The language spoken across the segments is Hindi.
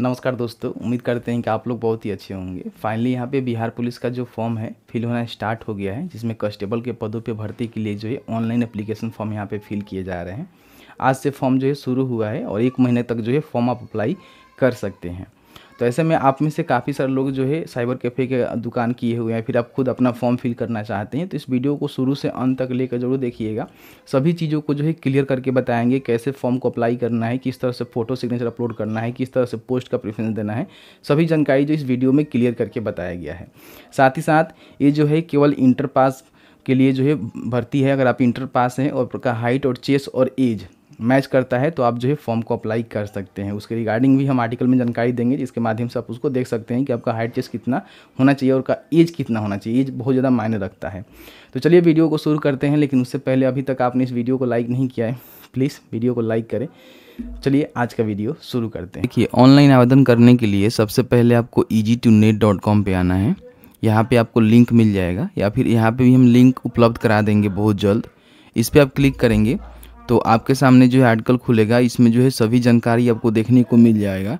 नमस्कार दोस्तों उम्मीद करते हैं कि आप लोग बहुत ही अच्छे होंगे फाइनली यहाँ पे बिहार पुलिस का जो फॉर्म है फिल होना स्टार्ट हो गया है जिसमें कॉन्स्टेबल के पदों पे भर्ती के लिए जो है ऑनलाइन एप्लीकेशन फॉर्म यहाँ पे फिल किए जा रहे हैं आज से फॉर्म जो है शुरू हुआ है और एक महीने तक जो है फॉर्म आप अप्लाई कर सकते हैं तो ऐसे में आप में से काफ़ी सारे लोग जो है साइबर कैफ़े के दुकान किए हुए हैं फिर आप खुद अपना फॉर्म फिल करना चाहते हैं तो इस वीडियो को शुरू से अंत तक लेकर जरूर देखिएगा सभी चीज़ों को जो है क्लियर करके बताएंगे कैसे फॉर्म को अप्लाई करना है किस तरह से फोटो सिग्नेचर अपलोड करना है किस तरह से पोस्ट का प्रेफरेंस देना है सभी जानकारी जो इस वीडियो में क्लियर करके बताया गया है साथ ही साथ ये जो है केवल इंटर पास के लिए जो है भर्ती है अगर आप इंटर पास हैं और का हाइट और चेस और एज मैच करता है तो आप जो है फॉर्म को अप्लाई कर सकते हैं उसके रिगार्डिंग भी हम आर्टिकल में जानकारी देंगे जिसके माध्यम से आप उसको देख सकते हैं कि आपका हाइट चेस्ट कितना होना चाहिए और का एज कितना होना चाहिए एज बहुत ज़्यादा मायने रखता है तो चलिए वीडियो को शुरू करते हैं लेकिन उससे पहले अभी तक आपने इस वीडियो को लाइक नहीं किया है प्लीज़ वीडियो को लाइक करें चलिए आज का वीडियो शुरू करते हैं देखिए ऑनलाइन आवेदन करने के लिए सबसे पहले आपको easy to net dot com पर आना है यहाँ पे आपको लिंक मिल जाएगा या फिर यहाँ पे भी हम लिंक उपलब्ध करा देंगे बहुत जल्द इस पर आप क्लिक करेंगे तो आपके सामने जो है आर्टिकल खुलेगा इसमें जो है सभी जानकारी आपको देखने को मिल जाएगा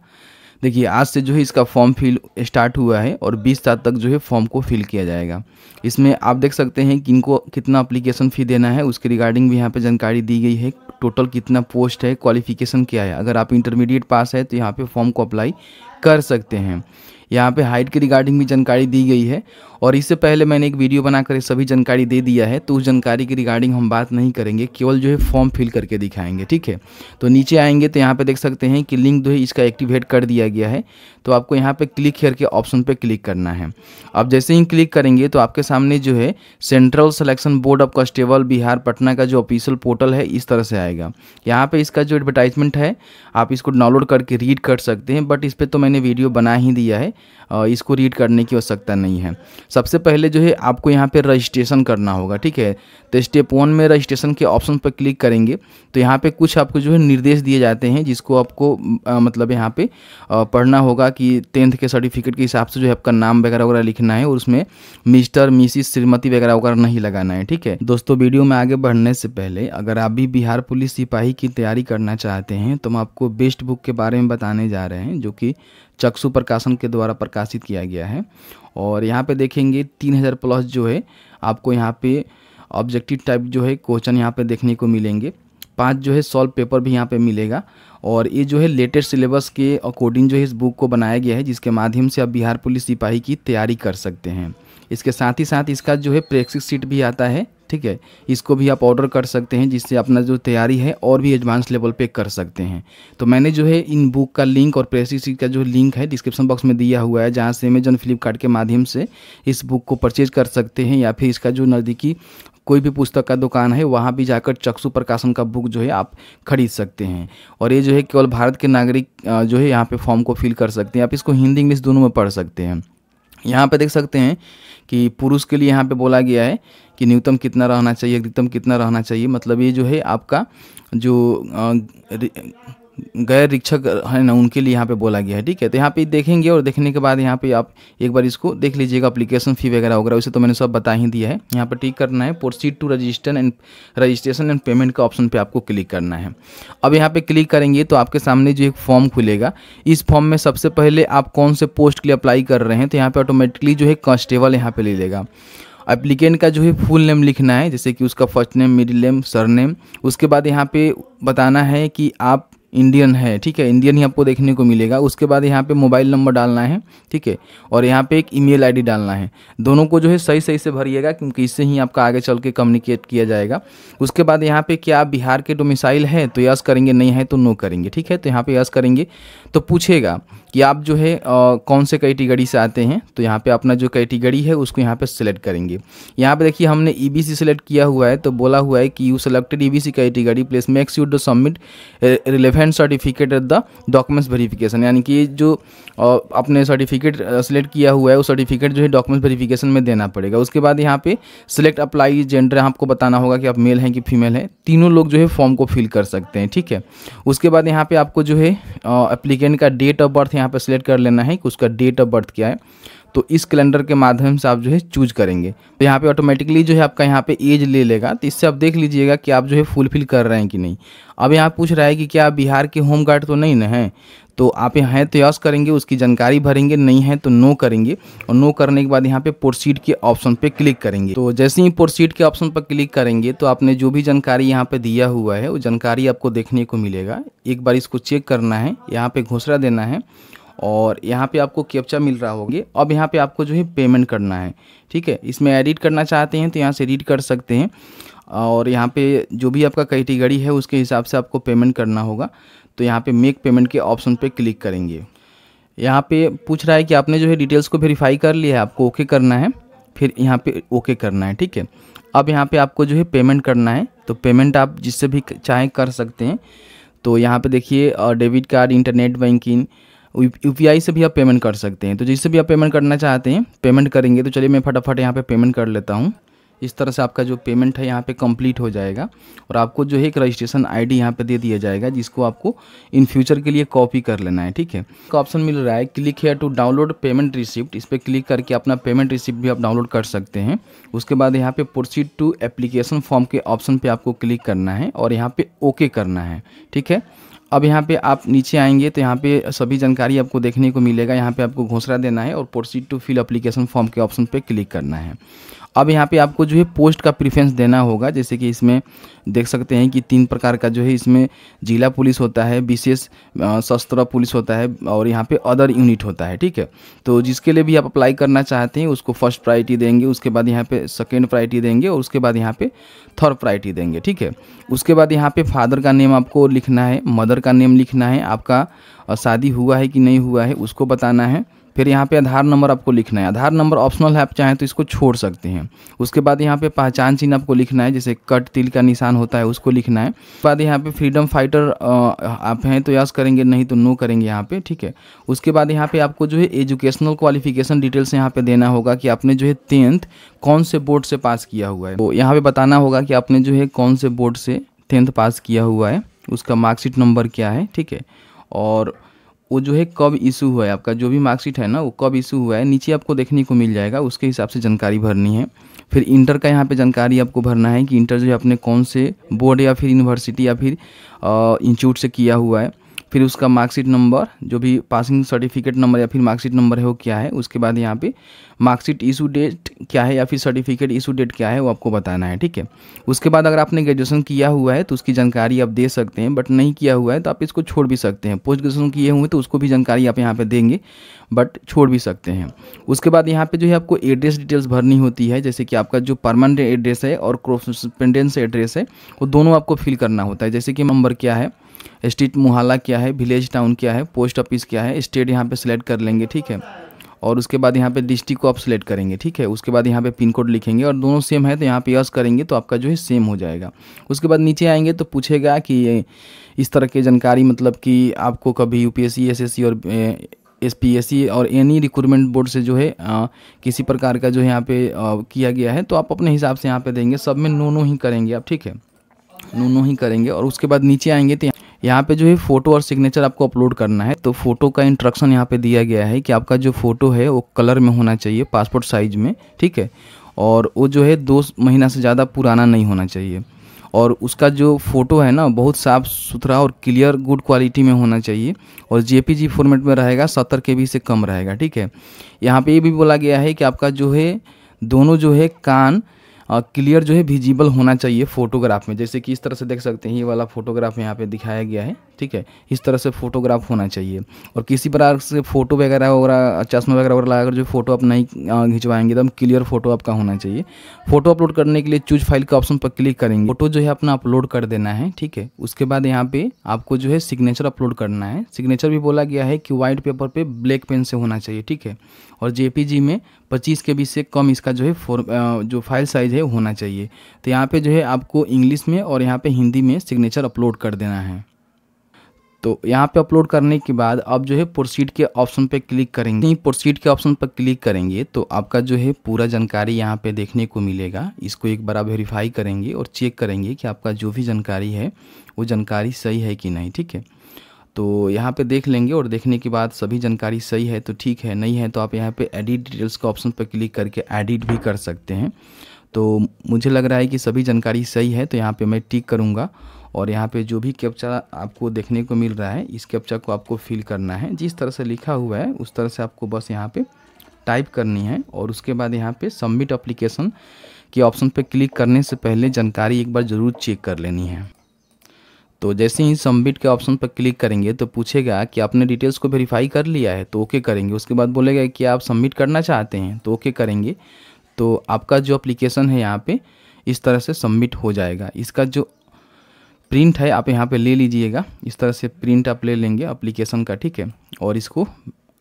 देखिए आज से जो है इसका फॉर्म फिल स्टार्ट हुआ है और 20 तारीख तक जो है फॉर्म को फिल किया जाएगा इसमें आप देख सकते हैं कि इनको कितना अप्लीकेशन फ़ी देना है उसके रिगार्डिंग भी यहाँ पे जानकारी दी गई है टोटल कितना पोस्ट है क्वालिफिकेशन क्या है अगर आप इंटरमीडिएट पास है तो यहाँ पे फॉर्म को अप्लाई कर सकते हैं यहाँ पे हाइट के रिगार्डिंग भी जानकारी दी गई है और इससे पहले मैंने एक वीडियो बनाकर सभी जानकारी दे दिया है तो उस जानकारी की रिगार्डिंग हम बात नहीं करेंगे केवल जो है फॉर्म फिल करके दिखाएंगे ठीक है तो नीचे आएंगे तो यहाँ पे देख सकते हैं कि लिंक जो है इसका एक्टिवेट कर दिया गया है तो आपको यहाँ पर क्लिक करके ऑप्शन पर क्लिक करना है अब जैसे ही क्लिक करेंगे तो आपके सामने जो है central selection board of constable Bihar Patna का जो ऑफिशियल पोर्टल है इस तरह से आएगा यहाँ पर इसका जो एडवर्टाइजमेंट है आप इसको डाउनलोड करके रीड कर सकते हैं बट इस पर तो मैं मैंने वीडियो बना ही दिया है इसको रीड करने की आवश्यकता नहीं है सबसे पहले जो है आपको यहाँ पे रजिस्ट्रेशन करना होगा ठीक है तो स्टेप वन में रजिस्ट्रेशन के ऑप्शन पर क्लिक करेंगे तो यहाँ पे कुछ आपको जो है निर्देश दिए जाते हैं जिसको आपको आ, मतलब यहाँ पे आ, पढ़ना होगा कि टेंथ के सर्टिफिकेट के हिसाब से जो है आपका नाम वगैरह वगैरह लिखना है और उसमें मिस्टर मिसिस श्रीमती वगैरह वगैरह नहीं लगाना है ठीक है दोस्तों वीडियो में आगे बढ़ने से पहले अगर आप भी बिहार पुलिस सिपाही की तैयारी करना चाहते हैं तो हम आपको बेस्ट बुक के बारे में बताने जा रहे हैं जो कि चक्षु प्रकाशन के द्वारा प्रकाशित किया गया है और यहाँ पे देखेंगे 3000 प्लस जो है आपको यहाँ पे ऑब्जेक्टिव टाइप जो है क्वेश्चन यहाँ पे देखने को मिलेंगे पाँच जो है सॉल्व पेपर भी यहाँ पे मिलेगा और ये जो है लेटेस्ट सिलेबस के अकॉर्डिंग जो है इस बुक को बनाया गया है जिसके माध्यम से आप बिहार पुलिस सिपाही की तैयारी कर सकते हैं इसके साथ ही साथ इसका जो है प्रेक्षिक सीट भी आता है ठीक है इसको भी आप ऑर्डर कर सकते हैं जिससे अपना जो तैयारी है और भी एडवांस लेवल पे कर सकते हैं तो मैंने जो है इन बुक का लिंक और प्रेसिस का जो लिंक है डिस्क्रिप्शन बॉक्स में दिया हुआ है जहाँ से अमेजन फ्लिपकार्ट के माध्यम से इस बुक को परचेज कर सकते हैं या फिर इसका जो नज़दीकी कोई भी पुस्तक का दुकान है वहाँ भी जाकर चक्षु प्रकाशन का बुक जो है आप खरीद सकते हैं और ये जो है केवल भारत के नागरिक जो है यहाँ पे फॉर्म को फिल कर सकते हैं आप इसको हिंदी इंग्लिश दोनों में पढ़ सकते हैं यहाँ पे देख सकते हैं कि पुरुष के लिए यहाँ पे बोला गया है कि न्यूनतम कितना रहना चाहिए अधिकतम कितना रहना चाहिए मतलब ये जो है आपका जो गैर रिक्षक है ना उनके लिए यहाँ पे बोला गया है ठीक है तो यहाँ पे देखेंगे और देखने के बाद यहाँ पे आप एक बार इसको देख लीजिएगा अप्लीकेशन फ़ी वगैरह वगैरह उसे तो मैंने सब बता ही दिया है यहाँ पे टिक करना है proceed to register and registration and payment का ऑप्शन पे आपको क्लिक करना है अब यहाँ पर क्लिक करेंगे तो आपके सामने जो एक फॉर्म खुलेगा इस फॉर्म में सबसे पहले आप कौन से पोस्ट के लिए अप्लाई कर रहे हैं तो यहाँ पर ऑटोमेटिकली जो है कॉन्स्टेबल यहाँ पर ले लेगा अप्लीकेंट का जो है फुल नेम लिखना है जैसे कि उसका first name middle name surname उसके बाद यहाँ पे बताना है कि आप इंडियन है ठीक है इंडियन ही आपको देखने को मिलेगा उसके बाद यहाँ पे मोबाइल नंबर डालना है ठीक है और यहाँ पे एक ईमेल आईडी डालना है दोनों को जो है सही सही से भरिएगा क्योंकि इससे ही आपका आगे चल के कम्युनिकेट किया जाएगा उसके बाद यहाँ पे क्या आप बिहार के डोमिसाइल है तो यस करेंगे नहीं है तो नो करेंगे ठीक है तो यहाँ पर यस करेंगे तो पूछेगा कि आप जो है आ, कौन से कैटेगरी से आते हैं तो यहाँ पर अपना जो कैटेगरी है उसको यहाँ पर सिलेक्ट करेंगे यहाँ पर देखिए हमने ई बी सिलेक्ट किया हुआ है तो बोला हुआ है कि you selected E B C category please makes you do submit relevant advance certificate at the documents verification यानी कि जो आपने सर्टिफिकेट सेलेक्ट किया हुआ है वो सर्टिफिकेट जो है डॉक्यूमेंट्स वेरिफिकेशन में देना पड़ेगा उसके बाद यहाँ पे सिलेक्ट अप्लाई जेंडर आपको बताना होगा कि आप मेल हैं कि फीमेल हैं तीनों लोग जो है फॉर्म को फिल कर सकते हैं ठीक है उसके बाद यहाँ पे आपको जो है अप्लीकेंट का डेट ऑफ बर्थ यहाँ पर सिलेक्ट कर लेना है कि उसका डेट ऑफ बर्थ क्या है तो इस कैलेंडर के माध्यम से आप जो है चूज करेंगे तो यहाँ पे ऑटोमेटिकली जो है आपका यहाँ पे एज ले लेगा तो इससे आप देख लीजिएगा कि आप जो है फुलफिल कर रहे हैं कि नहीं अब यहाँ पूछ रहा है कि क्या बिहार के होम गार्ड तो नहीं ना हैं तो आप हैं तो यस करेंगे उसकी जानकारी भरेंगे नहीं है तो नो करेंगे और नो करने के बाद यहाँ पे प्रोसीड के ऑप्शन पे क्लिक करेंगे तो जैसे ही प्रोसीड के ऑप्शन पर क्लिक करेंगे तो आपने जो भी जानकारी यहाँ पे दिया हुआ है वो जानकारी आपको देखने को मिलेगा एक बार इसको चेक करना है यहाँ पे घोषणा देना है और यहाँ पे आपको कैप्चा मिल रहा होगी अब यहाँ पे आपको जो है पेमेंट करना है ठीक है इसमें एडिट करना चाहते हैं तो यहाँ से एडिट कर सकते हैं और यहाँ पे जो भी आपका कैटेगरी है उसके हिसाब से आपको पेमेंट करना होगा तो यहाँ पे मेक पेमेंट के ऑप्शन पे क्लिक करेंगे यहाँ पे पूछ रहा है कि आपने जो है डिटेल्स को वेरीफाई कर लिया है आपको ओके करना है फिर यहाँ पर ओके करना है ठीक है अब यहाँ पर आपको जो है पेमेंट करना है तो पेमेंट आप जिससे भी चाहें कर सकते हैं तो यहाँ पर देखिए डेबिट कार्ड इंटरनेट बैंकिंग यू से भी आप पेमेंट कर सकते हैं तो जिससे भी आप पेमेंट करना चाहते हैं पेमेंट करेंगे तो चलिए मैं फटाफट यहाँ पे पेमेंट कर लेता हूँ इस तरह से आपका जो पेमेंट है यहाँ पे कंप्लीट हो जाएगा और आपको जो है एक रजिस्ट्रेशन आईडी यहाँ पे दे दिया जाएगा जिसको आपको इन फ्यूचर के लिए कॉपी कर लेना है ठीक है एक ऑप्शन मिल रहा है click here to download payment receipt इस पर क्लिक करके अपना पेमेंट रिसिप्ट भी आप डाउनलोड कर सकते हैं उसके बाद यहाँ पर प्रोसीड टू एप्लीकेशन फॉर्म के ऑप्शन पर आपको क्लिक करना है और यहाँ पर ओके करना है ठीक है अब यहाँ पे आप नीचे आएंगे तो यहाँ पे सभी जानकारी आपको देखने को मिलेगा यहाँ पे आपको घोषणा देना है और proceed to fill application form के ऑप्शन पे क्लिक करना है अब यहाँ पे आपको जो है पोस्ट का प्रिफ्रेंस देना होगा जैसे कि इसमें देख सकते हैं कि तीन प्रकार का जो है इसमें जिला पुलिस होता है विशेष सशस्त्र पुलिस होता है और यहाँ पे अदर यूनिट होता है ठीक है तो जिसके लिए भी आप अप्लाई करना चाहते हैं उसको फर्स्ट प्रायरिटी देंगे उसके बाद यहाँ पे सेकेंड प्रायरिटी देंगे और उसके बाद यहाँ पे थर्ड प्रायरिटी देंगे ठीक है उसके बाद यहाँ पे फादर का नेम आपको लिखना है मदर का नेम लिखना है आपका शादी हुआ है कि नहीं हुआ है उसको बताना है फिर यहाँ पे आधार नंबर आपको लिखना है आधार नंबर ऑप्शनल है आप चाहें तो इसको छोड़ सकते हैं उसके बाद यहाँ पे पहचान चिन्ह आपको लिखना है जैसे कट तिल का निशान होता है उसको लिखना है उसके बाद यहाँ पे फ्रीडम फाइटर आप हैं तो यस करेंगे नहीं तो नो करेंगे यहाँ पे ठीक है उसके बाद यहाँ पे आपको जो है एजुकेशनल क्वालिफिकेशन डिटेल्स यहाँ पे देना होगा कि आपने जो है टेंथ कौन से बोर्ड से पास किया हुआ है तो यहाँ पे बताना होगा कि आपने जो है कौन से बोर्ड से टेंथ पास किया हुआ है उसका मार्कशीट नंबर क्या है ठीक है और वो जो है कब इशू हुआ है आपका जो भी मार्कशीट है ना वो कब इशू हुआ है नीचे आपको देखने को मिल जाएगा उसके हिसाब से जानकारी भरनी है फिर इंटर का यहाँ पे जानकारी आपको भरना है कि इंटर जो है आपने कौन से बोर्ड या फिर यूनिवर्सिटी या फिर इंस्टीट्यूट से किया हुआ है फिर उसका मार्कशीट नंबर जो भी पासिंग सर्टिफिकेट नंबर या फिर मार्कशीट नंबर है वो क्या है उसके बाद यहाँ पे मार्कशीट इशू डेट क्या है या फिर सर्टिफिकेट इशू डेट क्या है वो आपको बताना है ठीक है उसके बाद अगर आपने ग्रेजुएसन किया हुआ है तो उसकी जानकारी आप दे सकते हैं बट नहीं किया हुआ है तो आप इसको छोड़ भी सकते हैं पोस्ट ग्रेजुएसन किए हुए तो उसको भी जानकारी आप यहाँ पर देंगे बट छोड़ भी सकते हैं उसके बाद यहाँ पर जो है आपको एड्रेस डिटेल्स भरनी होती है जैसे कि आपका जो परमानेंट एड्रेस है और क्रोसपेंडेंस एड्रेस है वो दोनों आपको फिल करना होता है जैसे कि नंबर क्या है स्ट्रीट मोहल्ला क्या है विलेज टाउन क्या है पोस्ट ऑफिस क्या है स्टेट यहाँ पे सिलेक्ट कर लेंगे ठीक है और उसके बाद यहाँ पे डिस्ट्रिक्ट को आप सिलेक्ट करेंगे ठीक है उसके बाद यहाँ पे पिन कोड लिखेंगे और दोनों सेम है तो यहाँ पे यस करेंगे तो आपका जो है सेम हो जाएगा उसके बाद नीचे आएंगे तो पूछेगा कि इस तरह की जानकारी मतलब कि आपको कभी यू पी और एस पी और एनी रिक्रूटमेंट बोर्ड से जो है आ, किसी प्रकार का जो है यहाँ पे आ, किया गया है तो आप अपने हिसाब से यहाँ पे देंगे सब में नो नो ही करेंगे आप ठीक है नो नो ही करेंगे और उसके बाद नीचे आएंगे तो यहाँ पे जो है फोटो और सिग्नेचर आपको अपलोड करना है तो फोटो का इंस्ट्रक्शन यहाँ पे दिया गया है कि आपका जो फोटो है वो कलर में होना चाहिए पासपोर्ट साइज में ठीक है और वो जो है दो महीना से ज़्यादा पुराना नहीं होना चाहिए और उसका जो फ़ोटो है ना बहुत साफ़ सुथरा और क्लियर गुड क्वालिटी में होना चाहिए और जे फॉर्मेट में रहेगा सत्तर के से कम रहेगा ठीक है यहाँ पर ये भी बोला गया है कि आपका जो है दोनों जो है कान क्लियर जो है विजिबल होना चाहिए फोटोग्राफ में जैसे कि इस तरह से देख सकते हैं ये वाला फोटोग्राफ यहाँ पे दिखाया गया है ठीक है इस तरह से फोटोग्राफ होना चाहिए और किसी प्रकार से फोटो वगैरह वगैरह चश्मा वगैरह वगैरह लगाकर जो फोटो आप नहीं खिंचवाएंगे एकदम क्लियर फोटो आपका होना चाहिए फोटो अपलोड करने के लिए चूज फाइल के ऑप्शन पर क्लिक करेंगे फोटो जो है अपना अपलोड कर देना है ठीक है उसके बाद यहाँ पे आपको जो है सिग्नेचर अपलोड करना है सिग्नेचर भी बोला गया है कि वाइट पेपर पर ब्लैक पेन से होना चाहिए ठीक है और जेपीजी में पच्चीस के बी से कम इसका जो है फॉर जो फाइल साइज़ है होना चाहिए तो यहाँ पे जो है आपको इंग्लिश में और यहाँ पे हिंदी में सिग्नेचर अपलोड कर देना है तो यहाँ पे अपलोड करने के बाद आप जो है प्रोसीड के ऑप्शन पे क्लिक करेंगे नहीं प्रोसीड के ऑप्शन पर क्लिक करेंगे तो आपका जो है पूरा जानकारी यहाँ पे देखने को मिलेगा इसको एक बार वेरीफाई करेंगे और चेक करेंगे कि आपका जो भी जानकारी है वो जानकारी सही है कि नहीं ठीक है तो यहाँ पे देख लेंगे और देखने के बाद सभी जानकारी सही है तो ठीक है नहीं है तो आप यहाँ पे एडिट डिटेल्स का ऑप्शन पर क्लिक करके एडिट भी कर सकते हैं तो मुझे लग रहा है कि सभी जानकारी सही है तो यहाँ पे मैं टिक करूँगा और यहाँ पे जो भी कैप्चा आपको देखने को मिल रहा है इस कैप्चा को आपको फिल करना है जिस तरह से लिखा हुआ है उस तरह से आपको बस यहाँ पर टाइप करनी है और उसके बाद यहाँ पर सबमिट अप्लीकेशन के ऑप्शन पर क्लिक करने से पहले जानकारी एक बार ज़रूर चेक कर लेनी है तो जैसे ही सबमिट के ऑप्शन पर क्लिक करेंगे तो पूछेगा कि आपने डिटेल्स को वेरीफाई कर लिया है तो ओके करेंगे उसके बाद बोलेगा कि आप सबमिट करना चाहते हैं तो ओके करेंगे तो आपका जो अप्लीकेशन है यहाँ पे इस तरह से सबमिट हो जाएगा इसका जो प्रिंट है आप यहाँ पे ले लीजिएगा इस तरह से प्रिंट आप ले लेंगे अप्लीकेशन का ठीक है और इसको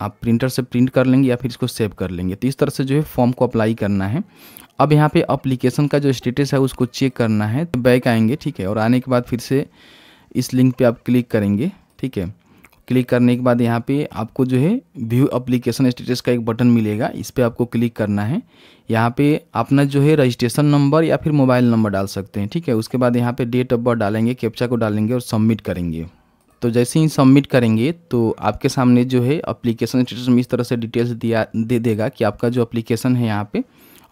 आप प्रिंटर से प्रिंट कर लेंगे या फिर इसको सेव कर लेंगे तो इस तरह से जो है फॉर्म को अप्लाई करना है अब यहाँ पे अप्लीकेशन का जो स्टेटस है उसको चेक करना है तो बैक आएंगे ठीक है और आने के बाद फिर से इस लिंक पे आप क्लिक करेंगे ठीक है क्लिक करने के बाद यहाँ पे आपको जो है व्यू अप्लीकेशन स्टेटस का एक बटन मिलेगा इस पर आपको क्लिक करना है यहाँ पे अपना जो है रजिस्ट्रेशन नंबर या फिर मोबाइल नंबर डाल सकते हैं ठीक है उसके बाद यहाँ पे डेट ऑफ बर्थ डालेंगे कैप्चा को डालेंगे और सबमिट करेंगे तो जैसे ही सबमिट करेंगे तो आपके सामने जो है अप्लीकेशन स्टेटस में इस तरह से डिटेल्स दिया दे देगा कि आपका जो अप्लीकेशन है यहाँ पर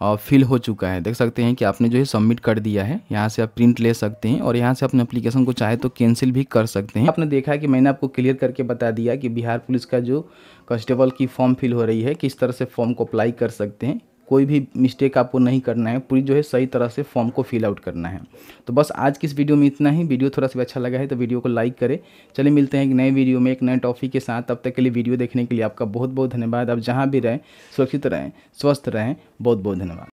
फिल हो चुका है देख सकते हैं कि आपने जो है सबमिट कर दिया है यहाँ से आप प्रिंट ले सकते हैं और यहाँ से अपने अप्लीकेशन को चाहे तो कैंसिल भी कर सकते हैं आपने देखा कि मैंने आपको क्लियर करके बता दिया कि बिहार पुलिस का जो कॉन्स्टेबल की फॉर्म फिल हो रही है किस तरह से फॉर्म को अप्लाई कर सकते हैं कोई भी मिस्टेक आपको नहीं करना है पूरी जो है सही तरह से फॉर्म को फिल आउट करना है तो बस आज की इस वीडियो में इतना ही वीडियो थोड़ा सा अच्छा लगा है तो वीडियो को लाइक करें चलिए मिलते हैं एक नए वीडियो में एक नए टॉपिक के साथ तब तक के लिए वीडियो देखने के लिए आपका बहुत बहुत धन्यवाद आप जहाँ भी रहें सुरक्षित रहें स्वस्थ रहें बहुत बहुत धन्यवाद